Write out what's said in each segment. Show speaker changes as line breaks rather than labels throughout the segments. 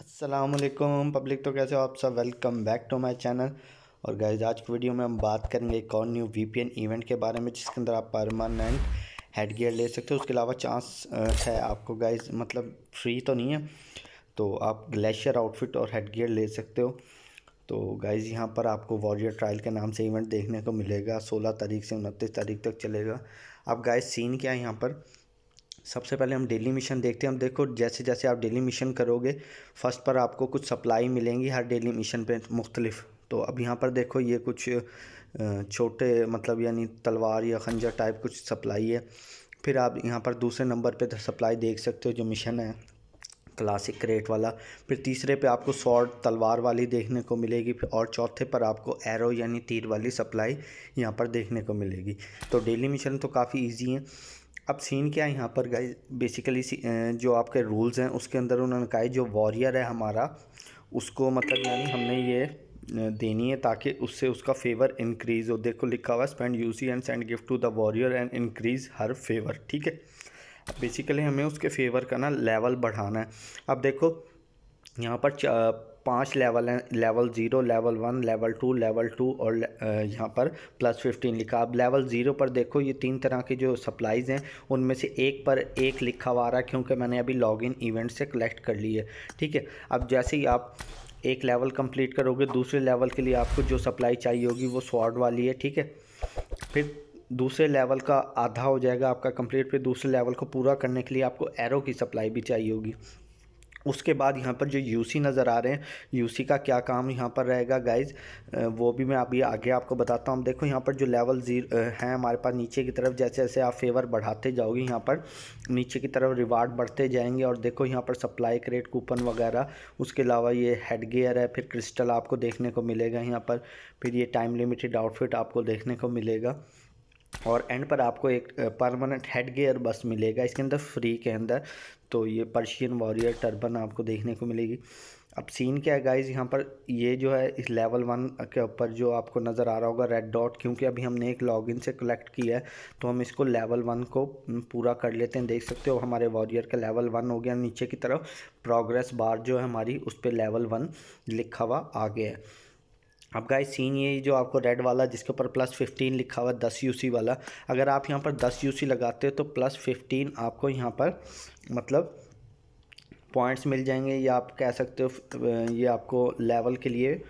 असलकुम पब्लिक तो कैसे हो आप सब welcome back to my channel और गाइज आज की वीडियो में हम बात करेंगे एक और न्यू वीपीएन इवेंट के बारे में जिसके अंदर आप परमानेंट हेड गेयर ले सकते हो उसके अलावा चांस है आपको गाइज मतलब फ्री तो नहीं है तो आप ग्लेशियर आउटफिट और हेड गेयर ले सकते हो तो गाइज यहाँ पर आपको वॉरियर ट्रायल के नाम से इवेंट देखने को मिलेगा सोलह तारीख से उनतीस तारीख तक चलेगा आप गाइज सीन क्या है यहाँ पर सबसे पहले हम डेली मिशन देखते हैं हम देखो जैसे जैसे आप डेली मिशन करोगे फर्स्ट पर आपको कुछ सप्लाई मिलेंगी हर डेली मिशन पे मुख्तलिफ तो अब यहाँ पर देखो ये कुछ छोटे मतलब यानी तलवार या खंजर टाइप कुछ सप्लाई है फिर आप यहाँ पर दूसरे नंबर पे सप्लाई देख सकते हो जो मिशन है क्लासिक क्रेट वाला फिर तीसरे पे आपको शॉर्ट तलवार वाली देखने को मिलेगी फिर और चौथे पर आपको एरो यानी तीर वाली सप्लाई यहाँ पर देखने को मिलेगी तो डेली मिशन तो काफ़ी इजी है अब सीन क्या है यहाँ पर गाइज बेसिकली जो आपके रूल्स हैं उसके अंदर उन्होंने कहा है जो वॉरियर है हमारा उसको मतलब यानी हमने ये देनी है ताकि उससे उसका फेवर इंक्रीज़ हो देखो लिखा हुआ spend U C and send gift to the warrior and increase her favour ठीक है बेसिकली हमें उसके फेवर का ना लेवल बढ़ाना है अब देखो यहाँ पर पांच लेवल हैं level zero level one level two level two और यहाँ पर प्लस फिफ्टीन लिखा अब लेवल ज़ीरो पर देखो ये तीन तरह की जो सप्लाइज़ हैं उनमें से एक पर एक लिखा हुआ रहा है क्योंकि मैंने अभी लॉगिन इवेंट से कलेक्ट कर ली है ठीक है अब जैसे ही आप एक लेवल कंप्लीट करोगे दूसरे लेवल के लिए आपको जो सप्लाई चाहिए होगी वो स्वाड वाली है ठीक है फिर दूसरे लेवल का आधा हो जाएगा आपका कंप्लीट फिर दूसरे लेवल को पूरा करने के लिए आपको एरो की सप्लाई भी चाहिए होगी उसके बाद यहाँ पर जो यूसी नज़र आ रहे हैं यूसी का क्या काम यहाँ पर रहेगा गाइज वो भी मैं अभी आगे आपको बताता हूँ देखो यहाँ पर जो लेवल जीरो हैं हमारे पास नीचे की तरफ जैसे जैसे आप फेवर बढ़ाते जाओगे यहाँ पर नीचे की तरफ रिवार्ड बढ़ते जाएंगे और देखो यहाँ पर सप्लाई क्रेट कूपन वगैरह उसके अलावा ये हेड गेयर है फिर क्रिस्टल आपको देखने को मिलेगा यहाँ पर फिर ये टाइम लिमिटेड आउटफिट आपको देखने को मिलेगा और एंड पर आपको एक परमानेंट हेड गेयर बस मिलेगा इसके अंदर फ्री के अंदर तो ये पर्शियन वॉरियर टर्बन आपको देखने को मिलेगी अब सीन क्या है गाइज यहाँ पर ये जो है इस लेवल वन के ऊपर जो आपको नज़र आ रहा होगा रेड डॉट क्योंकि अभी हमने एक लॉगिन से कलेक्ट किया है तो हम इसको लेवल वन को पूरा कर लेते हैं देख सकते हो हमारे वॉरियर का लेवल वन हो गया नीचे की तरफ प्रोग्रेस बार जो है हमारी उस पर लेवल वन लिखा हुआ आ गया है अब गाइस सीन ये जो आपको रेड वाला जिसके ऊपर प्लस फिफ्टीन लिखा हुआ दस दस सी वाला अगर आप यहाँ पर दस सी लगाते हो तो प्लस फिफ्टीन आपको यहाँ पर मतलब पॉइंट्स मिल जाएंगे या आप कह सकते हो ये आपको लेवल के लिए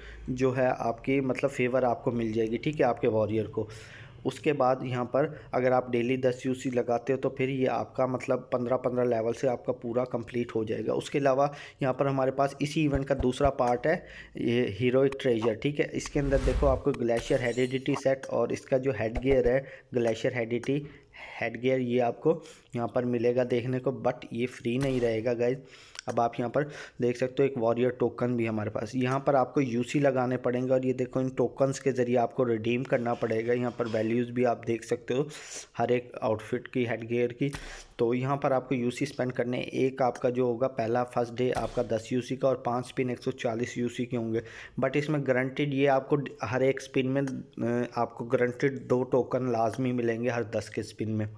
जो है आपकी मतलब फेवर आपको मिल जाएगी ठीक है आपके वॉरियर को उसके बाद यहाँ पर अगर आप डेली दस यू लगाते हो तो फिर ये आपका मतलब पंद्रह पंद्रह लेवल से आपका पूरा कंप्लीट हो जाएगा उसके अलावा यहाँ पर हमारे पास इसी इवेंट का दूसरा पार्ट है ये हीरोइक ट्रेजर ठीक है इसके अंदर देखो आपको ग्लेशियर हेडिडिटी सेट और इसका जो हेड है ग्लेशियर हेडिटी हेड गियर ये आपको यहाँ पर मिलेगा देखने को बट ये फ्री नहीं रहेगा गाइज अब आप यहाँ पर देख सकते हो एक वॉरियर टोकन भी हमारे पास यहाँ पर आपको यूसी लगाने पड़ेंगे और ये देखो इन टोकन्स के ज़रिए आपको रिडीम करना पड़ेगा यहाँ पर वैल्यूज़ भी आप देख सकते हो हर एक आउटफिट की हेड गियर की तो यहाँ पर आपको यू स्पेंड करने एक आपका जो होगा पहला फर्स्ट डे आपका दस यू का और पाँच स्पिन एक सौ चालीस यू के होंगे बट इसमें गारंटेड ये आपको हर एक स्पिन में आपको गारंटेड दो टोकन लाजमी मिलेंगे हर दस के स्पिन में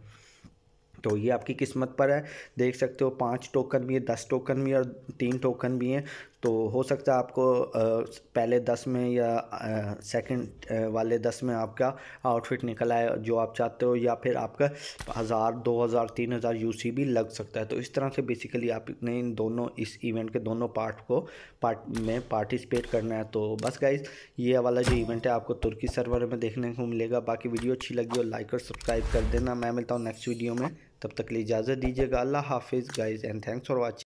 तो ये आपकी किस्मत पर है देख सकते हो पाँच टोकन भी है दस टोकन भी है और तीन टोकन भी हैं तो हो सकता है आपको पहले दस में या सेकंड वाले दस में आपका आउटफिट निकल आए जो आप चाहते हो या फिर आपका हज़ार दो हज़ार तीन हज़ार यू भी लग सकता है तो इस तरह से बेसिकली आपने इन दोनों इस इवेंट के दोनों पार्ट को पार्ट में पार्टिसिपेट करना है तो बस गाइज ये वाला जो इवेंट है आपको तुर्की सर्वर में देखने को मिलेगा बाकी वीडियो अच्छी लगी हो लाइक और सब्सक्राइब कर देना मैं मिलता हूँ नेक्स्ट वीडियो में तब तक के लिए इजाज़त दीजिएगा अल्लाह हाफिज़ guys and thanks for watching